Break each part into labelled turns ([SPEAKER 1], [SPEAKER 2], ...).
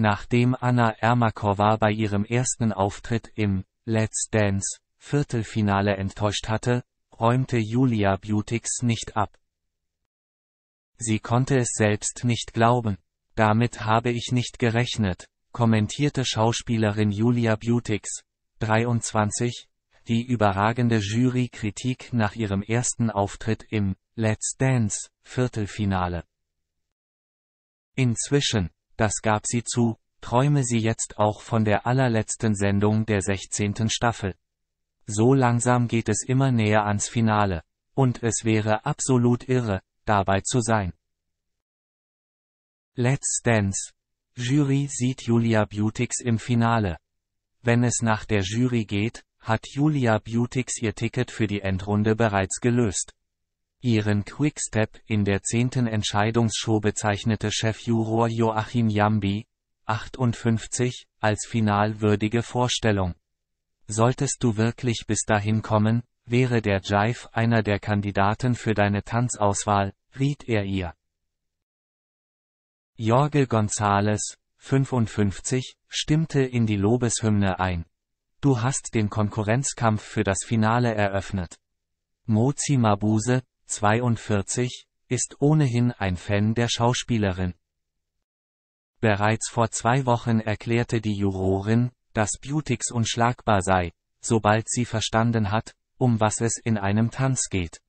[SPEAKER 1] Nachdem Anna Ermakova bei ihrem ersten Auftritt im Let's Dance Viertelfinale enttäuscht hatte, räumte Julia Butix nicht ab. Sie konnte es selbst nicht glauben. Damit habe ich nicht gerechnet, kommentierte Schauspielerin Julia Butix, 23, die überragende Jurykritik nach ihrem ersten Auftritt im Let's Dance Viertelfinale. Inzwischen, das gab sie zu, träume sie jetzt auch von der allerletzten Sendung der 16. Staffel. So langsam geht es immer näher ans Finale. Und es wäre absolut irre, dabei zu sein. Let's Dance. Jury sieht Julia Beautix im Finale. Wenn es nach der Jury geht, hat Julia Beautix ihr Ticket für die Endrunde bereits gelöst. Ihren Quickstep in der zehnten Entscheidungsshow bezeichnete Chefjuror Joachim Jambi, 58, als finalwürdige Vorstellung. Solltest du wirklich bis dahin kommen, wäre der Jive einer der Kandidaten für deine Tanzauswahl, riet er ihr. Jorge González, 55, stimmte in die Lobeshymne ein. Du hast den Konkurrenzkampf für das Finale eröffnet. Mozi Mabuse, 42, ist ohnehin ein Fan der Schauspielerin. Bereits vor zwei Wochen erklärte die Jurorin, dass Beautix unschlagbar sei, sobald sie verstanden hat, um was es in einem Tanz geht.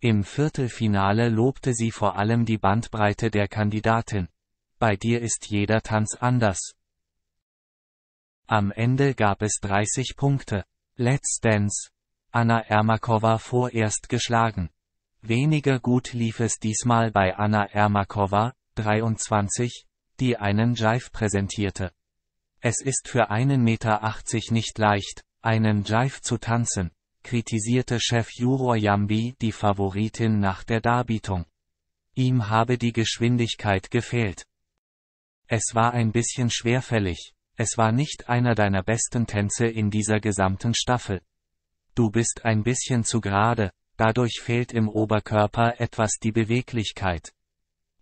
[SPEAKER 1] Im Viertelfinale lobte sie vor allem die Bandbreite der Kandidatin. Bei dir ist jeder Tanz anders. Am Ende gab es 30 Punkte. Let's Dance. Anna Ermakova vorerst geschlagen. Weniger gut lief es diesmal bei Anna Ermakova, 23, die einen Jive präsentierte. Es ist für einen Meter 80 nicht leicht, einen Jive zu tanzen, kritisierte Chef Juro Yambi die Favoritin nach der Darbietung. Ihm habe die Geschwindigkeit gefehlt. Es war ein bisschen schwerfällig, es war nicht einer deiner besten Tänze in dieser gesamten Staffel. Du bist ein bisschen zu gerade, dadurch fehlt im Oberkörper etwas die Beweglichkeit.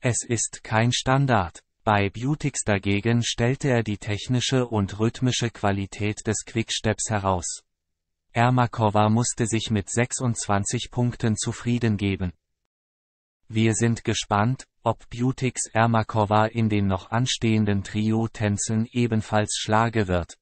[SPEAKER 1] Es ist kein Standard. Bei Beautix dagegen stellte er die technische und rhythmische Qualität des Quicksteps heraus. Ermakova musste sich mit 26 Punkten zufrieden geben. Wir sind gespannt, ob Beautix Ermakova in den noch anstehenden Trio-Tänzen ebenfalls Schlage wird.